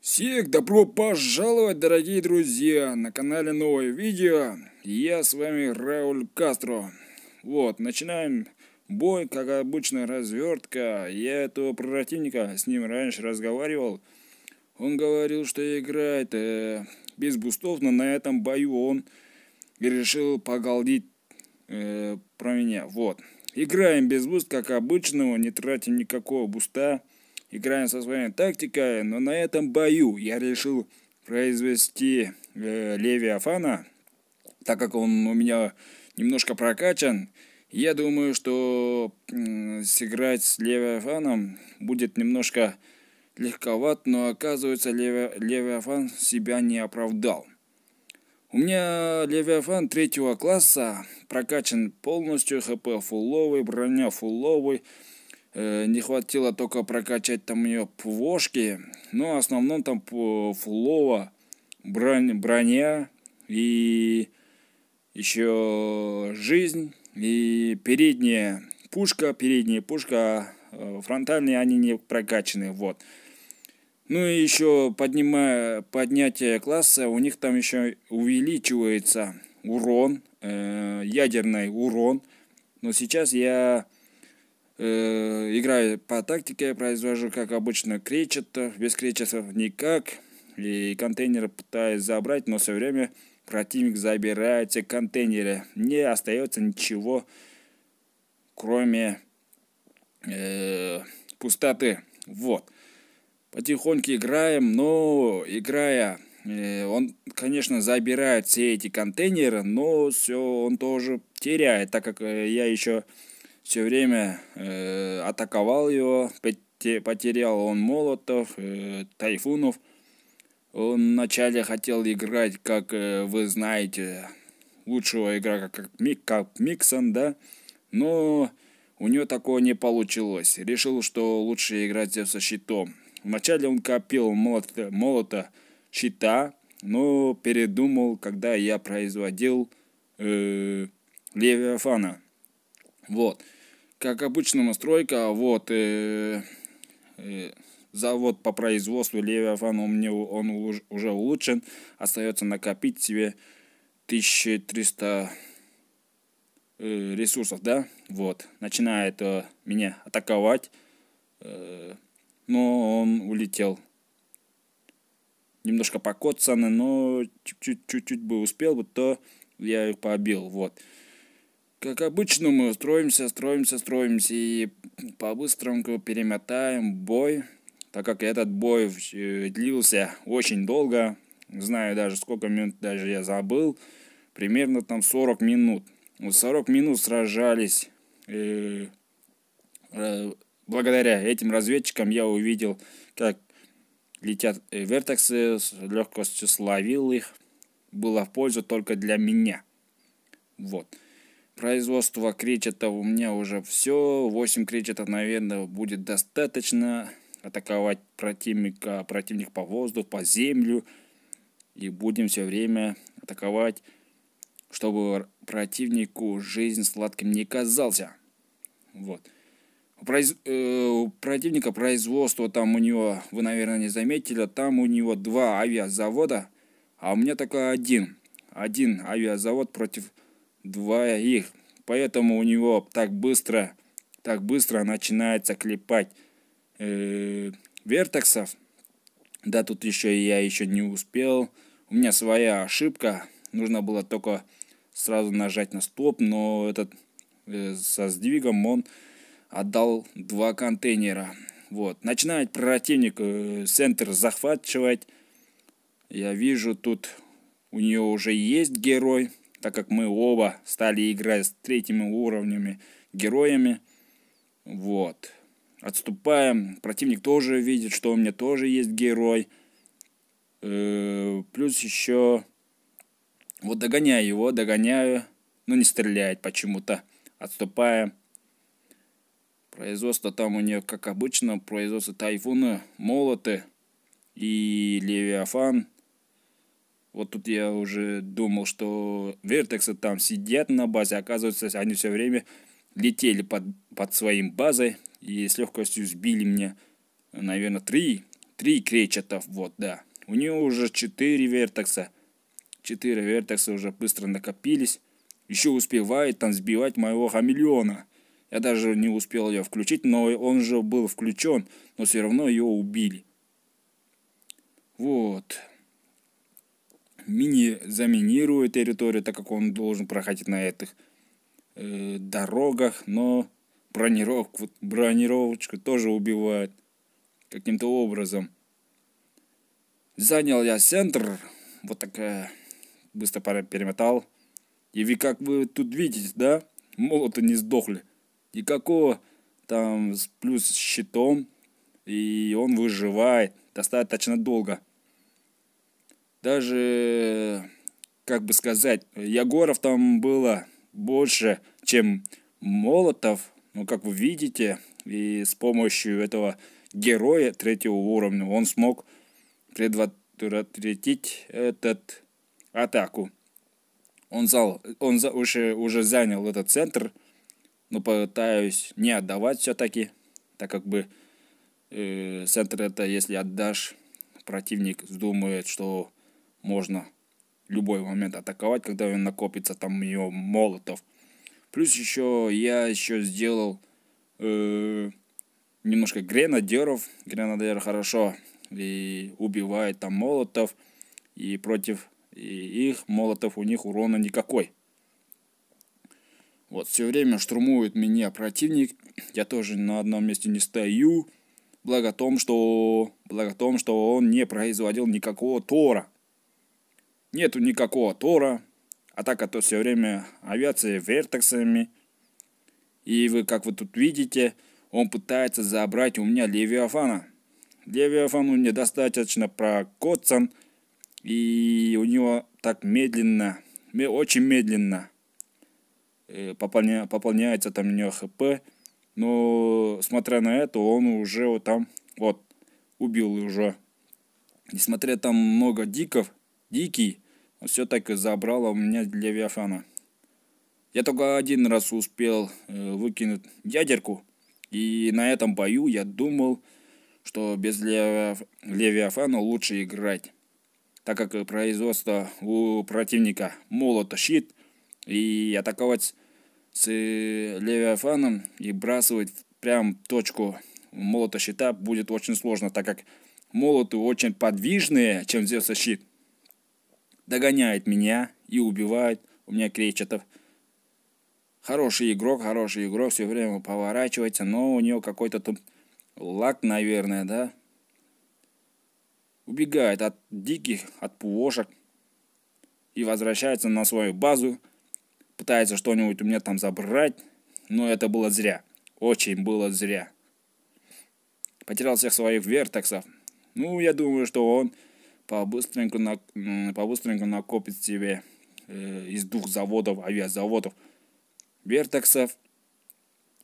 Всех добро пожаловать, дорогие друзья, на канале новое видео. Я с вами Рауль Кастро. Вот, начинаем бой, как обычно, развертка. Я этого противника с ним раньше разговаривал. Он говорил, что играет э, без бустов, но на этом бою он решил погалдить э, про меня. Вот. Играем без буст, как обычного, не тратим никакого буста играем со своей тактикой, но на этом бою я решил произвести э, Левиафана, так как он у меня немножко прокачан. Я думаю, что э, сыграть с Левиафаном будет немножко легковат, но оказывается Леви... Левиафан себя не оправдал. У меня Левиафан третьего класса прокачан полностью, хп фуловый, броня фуловый, Э, не хватило только прокачать там ее пвошки, плошки, но в основном там флова, брань, броня и еще жизнь и передняя пушка, передняя пушка, э, фронтальные они не прокачаны, вот. Ну и еще поднимая, поднятие класса, у них там еще увеличивается урон, э, ядерный урон. Но сейчас я Э, играю по тактике, я произвожу, как обычно, кречетов. Без кречетов никак. И контейнеры пытаюсь забрать, но все время противник забирает все контейнеры. Не остается ничего, кроме э, пустоты. Вот. Потихоньку играем, но играя, э, он, конечно, забирает все эти контейнеры, но все он тоже теряет, так как э, я еще все время э, атаковал его, потерял он Молотов, э, Тайфунов. Он вначале хотел играть, как э, вы знаете, лучшего игрока, как, Мик, как Миксон, да, но у него такого не получилось. Решил, что лучше играть со щитом. Вначале он копил молота, молота щита, но передумал, когда я производил э, Левиафана. Вот. Как обычно, настройка, а вот, э, э, завод по производству Левиафан, он, мне, он уж, уже улучшен, остается накопить себе 1300 э, ресурсов, да, вот, начинает э, меня атаковать, э, но он улетел. Немножко покоцаны, но чуть-чуть бы успел, бы, то я их побил, вот. Как обычно, мы строимся, строимся, строимся и по-быстрому перемотаем бой, так как этот бой э, длился очень долго, знаю даже сколько минут, даже я забыл, примерно там 40 минут. Вот 40 минут сражались. Э, э, благодаря этим разведчикам я увидел, как летят вертексы, с легкостью словил их. Было в пользу только для меня. Вот производства кречетов у меня уже все. 8 кречетов, наверное, будет достаточно атаковать противника, противник по воздуху, по землю. И будем все время атаковать, чтобы противнику жизнь сладким не казался. Вот. У, произ... э, у противника производство там у него, вы, наверное, не заметили, там у него два авиазавода, а у меня только один. Один авиазавод против двоих. Поэтому у него так быстро, так быстро начинается клепать э, вертексов. Да, тут еще я еще не успел. У меня своя ошибка. Нужно было только сразу нажать на стоп, но этот э, со сдвигом он отдал два контейнера. Вот. Начинает противник э, центр захватывать. Я вижу, тут у нее уже есть герой так как мы оба стали играть с третьими уровнями героями. Вот. Отступаем. Противник тоже видит, что у меня тоже есть герой. Э, плюс еще... Вот догоняю его, догоняю. Но ну, не стреляет почему-то. Отступаем. Производство там у нее, как обычно, производство Тайфуна, Молоты и Левиафан – вот тут я уже думал, что вертексы там сидят на базе, оказывается, они все время летели под, под своим базой и с легкостью сбили мне, наверное, три, три кречетов, вот, да. У нее уже четыре вертекса. Четыре вертекса уже быстро накопились. Еще успевает там сбивать моего хамелеона. Я даже не успел ее включить, но он же был включен, но все равно ее убили. Вот мини-заминируя территорию, так как он должен проходить на этих э, дорогах, но бронировку, бронировочку тоже убивает каким-то образом. Занял я центр, вот такая, быстро перемотал. И вы как вы тут видите, да, молоты не сдохли. Никакого там плюс щитом, и он выживает достаточно долго даже, как бы сказать, Ягоров там было больше, чем Молотов, но ну, как вы видите, и с помощью этого героя третьего уровня он смог предотвратить этот атаку. Он, зал, он за, уже, уже занял этот центр, но пытаюсь не отдавать все-таки, так как бы э, центр это, если отдашь, противник думает, что можно любой момент атаковать, когда у он накопится, там ее молотов. Плюс еще я еще сделал э, немножко гренадеров. Гренадер хорошо и убивает там молотов. И против и их молотов у них урона никакой. Вот, все время штурмует меня противник. Я тоже на одном месте не стою. Благо том, что, благо том, что он не производил никакого тора. Нету никакого Тора. Атака то все время авиации вертексами. И вы, как вы тут видите, он пытается забрать у меня Левиафана. Левиафану недостаточно прокоцан. И у него так медленно, очень медленно э, пополня, пополняется там у него ХП. Но, смотря на это, он уже вот там, вот, убил уже. Несмотря там много диков, Дикий все так и забрало а у меня для Виафана. Я только один раз успел э, выкинуть ядерку, и на этом бою я думал, что без Левиаф... Левиафана лучше играть, так как производство у противника молота щит, и атаковать с э, Левиафаном и бросать прям точку молота щита будет очень сложно, так как молоты очень подвижные, чем здесь щит догоняет меня и убивает. У меня Кречетов. Хороший игрок, хороший игрок, все время поворачивается, но у него какой-то там лак, наверное, да? Убегает от диких, от пушек и возвращается на свою базу, пытается что-нибудь у меня там забрать, но это было зря, очень было зря. Потерял всех своих вертексов. Ну, я думаю, что он по побыстренько, на, побыстренько накопит себе э, из двух заводов, авиазаводов, вертексов.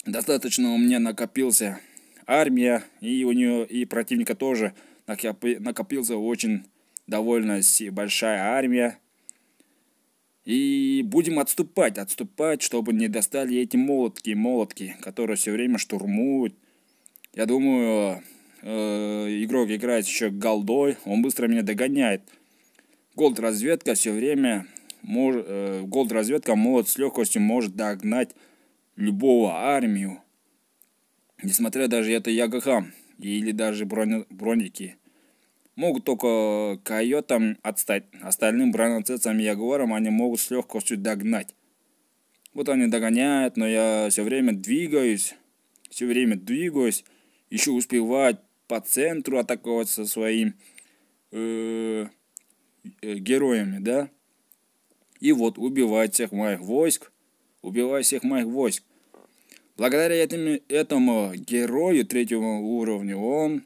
Достаточно у меня накопился армия, и у нее и противника тоже накопи, накопился очень довольно большая армия. И будем отступать, отступать, чтобы не достали эти молотки, молотки, которые все время штурмуют. Я думаю, Э, игрок играет еще голдой, он быстро меня догоняет. Голд-разведка все время, э, голд-разведка молот с легкостью может догнать любого армию. Несмотря даже это Ягахам или даже брони, броники. Могут только койотам отстать. Остальным бронецецам и ягуарам они могут с легкостью догнать. Вот они догоняют, но я все время двигаюсь. Все время двигаюсь. Еще успевать по центру атаковать со своим э, э, героями, да? И вот убивать всех моих войск, убивая всех моих войск. Благодаря этому, этому герою третьего уровня он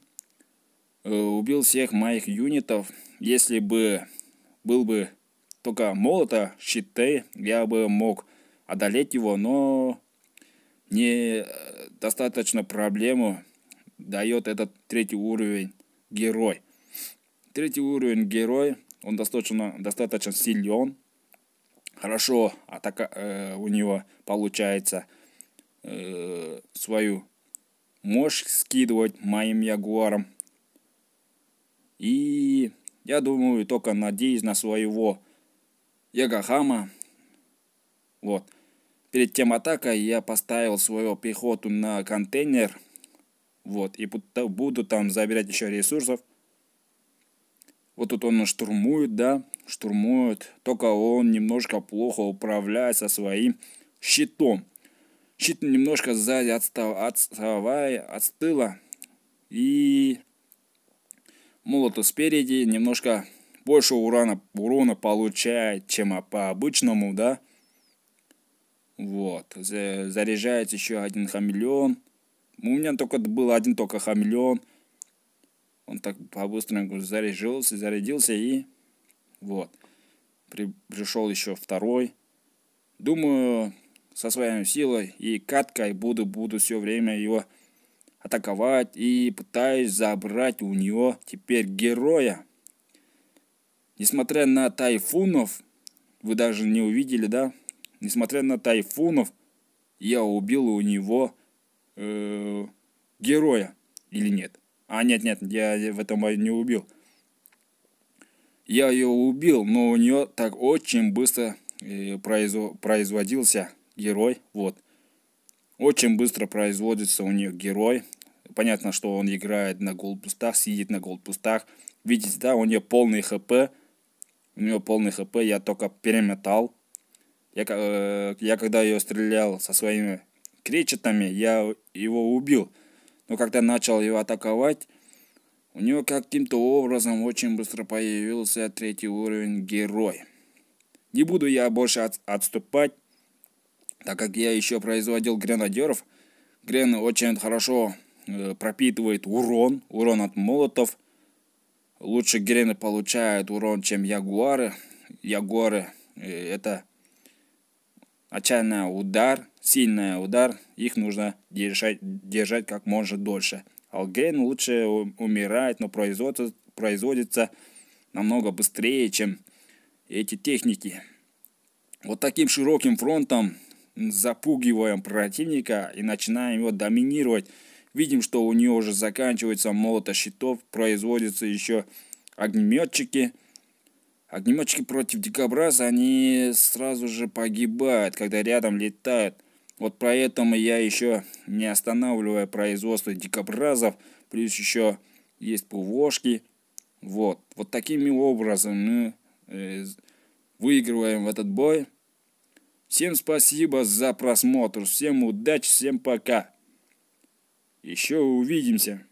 э, убил всех моих юнитов. Если бы был бы только молота, щиты, я бы мог одолеть его, но не э, достаточно проблему дает этот третий уровень герой. Третий уровень герой, он достаточно, достаточно силен, хорошо атака, э, у него получается э, свою мощь скидывать моим ягуаром. И я думаю, только надеюсь на своего Ягахама. Вот. Перед тем атакой я поставил свою пехоту на контейнер – вот, и буду там забирать еще ресурсов. Вот тут он штурмует, да, штурмует. Только он немножко плохо управляется своим щитом. Щит немножко сзади отстав, отставая, отстыла. И молоту спереди немножко больше урона урона получает, чем по-обычному, да. Вот. Заряжается еще один хамелеон. Ну, у меня только был один только хамелеон. Он так по-быстрому заряжился, зарядился и вот. При, пришел еще второй. Думаю, со своей силой и каткой буду, буду все время его атаковать и пытаюсь забрать у него теперь героя. Несмотря на тайфунов, вы даже не увидели, да? Несмотря на тайфунов, я убил у него э, героя или нет. А, нет, нет, я в этом бою не убил. Я ее убил, но у нее так очень быстро э, произо- производился герой. Вот. Очень быстро производится у нее герой. Понятно, что он играет на голдпустах, сидит на голдпустах. Видите, да, у нее полный хп. У нее полный хп, я только переметал Я, э, я когда ее стрелял со своими кречетами я его убил. Но когда начал его атаковать, у него каким-то образом очень быстро появился третий уровень герой. Не буду я больше от, отступать, так как я еще производил гренадеров. Грены очень хорошо э, пропитывает урон, урон от молотов. Лучше грены получают урон, чем ягуары. Ягуары э, это отчаянный удар, сильный удар, их нужно держать, держать как можно дольше. Алген лучше умирает, но производится, производится намного быстрее, чем эти техники. Вот таким широким фронтом запугиваем противника и начинаем его доминировать. Видим, что у него уже заканчивается молота щитов, производятся еще огнеметчики. Огнеметчики против дикобраза, они сразу же погибают, когда рядом летают – вот поэтому я еще не останавливая производство дикобразов, плюс еще есть пувошки. Вот, вот такими образом мы э, выигрываем в этот бой. Всем спасибо за просмотр, всем удачи, всем пока. Еще увидимся.